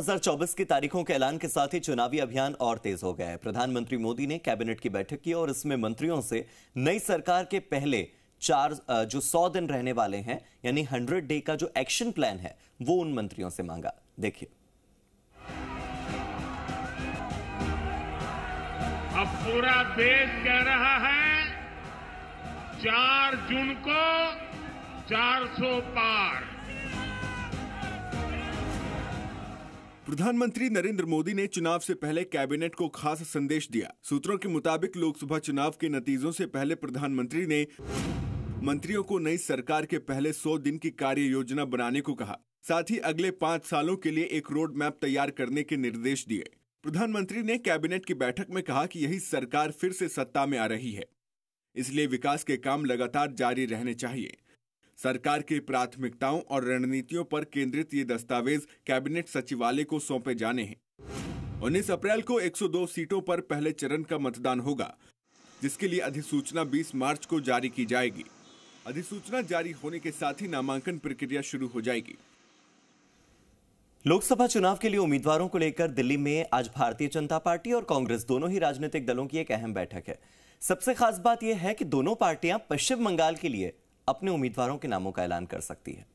2024 की तारीखों के ऐलान के साथ ही चुनावी अभियान और तेज हो गया है प्रधानमंत्री मोदी ने कैबिनेट की बैठक की और इसमें मंत्रियों से नई सरकार के पहले चार जो सौ दिन रहने वाले हैं यानी हंड्रेड डे का जो एक्शन प्लान है वो उन मंत्रियों से मांगा देखिए अब पूरा देश कह रहा है चार जून को चार सौ पार प्रधानमंत्री नरेंद्र मोदी ने चुनाव से पहले कैबिनेट को खास संदेश दिया सूत्रों के मुताबिक लोकसभा चुनाव के नतीजों से पहले प्रधानमंत्री ने मंत्रियों को नई सरकार के पहले 100 दिन की कार्य योजना बनाने को कहा साथ ही अगले पाँच सालों के लिए एक रोड मैप तैयार करने के निर्देश दिए प्रधानमंत्री ने कैबिनेट की बैठक में कहा कि यही सरकार फिर से सत्ता में आ रही है इसलिए विकास के काम लगातार जारी रहने चाहिए सरकार की प्राथमिकताओं और रणनीतियों पर केंद्रित ये दस्तावेज कैबिनेट सचिवालय को सौंपे जाने हैं उन्नीस अप्रैल को 102 सीटों पर पहले चरण का मतदान होगा जिसके लिए अधिसूचना 20 मार्च को जारी की जाएगी अधिसूचना जारी होने के साथ ही नामांकन प्रक्रिया शुरू हो जाएगी लोकसभा चुनाव के लिए उम्मीदवारों को लेकर दिल्ली में आज भारतीय जनता पार्टी और कांग्रेस दोनों ही राजनीतिक दलों की एक अहम बैठक है सबसे खास बात यह है कि दोनों पार्टियां पश्चिम बंगाल के लिए अपने उम्मीदवारों के नामों का ऐलान कर सकती है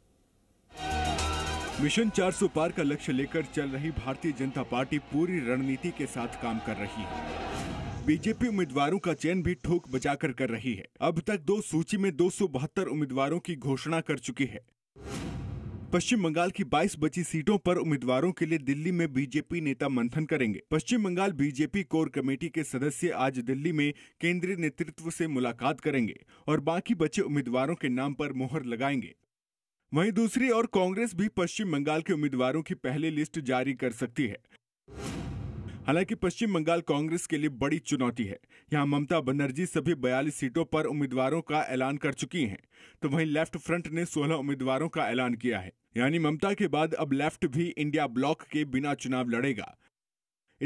मिशन 400 पार का लक्ष्य लेकर चल रही भारतीय जनता पार्टी पूरी रणनीति के साथ काम कर रही है बीजेपी उम्मीदवारों का चयन भी ठोक बजाकर कर रही है अब तक दो सूची में दो उम्मीदवारों की घोषणा कर चुकी है पश्चिम बंगाल की 22 बची सीटों पर उम्मीदवारों के लिए दिल्ली में बीजेपी नेता मंथन करेंगे Paschim Bangal BJP core committee के सदस्य आज दिल्ली में केंद्रीय नेतृत्व से मुलाकात करेंगे और बाकी बचे उम्मीदवारों के नाम पर मोहर लगाएंगे वहीं दूसरी ओर कांग्रेस भी पश्चिम बंगाल के उम्मीदवारों की पहली लिस्ट जारी कर सकती है हालांकि पश्चिम बंगाल कांग्रेस के लिए बड़ी चुनौती है यहाँ ममता बनर्जी सभी बयालीस सीटों पर उम्मीदवारों का ऐलान कर चुकी हैं तो वहीं लेफ्ट फ्रंट ने 16 उम्मीदवारों का ऐलान किया है यानी ममता के बाद अब लेफ्ट भी इंडिया ब्लॉक के बिना चुनाव लड़ेगा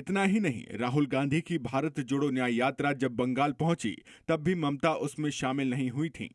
इतना ही नहीं राहुल गांधी की भारत जोड़ो न्याय यात्रा जब बंगाल पहुंची तब भी ममता उसमें शामिल नहीं हुई थी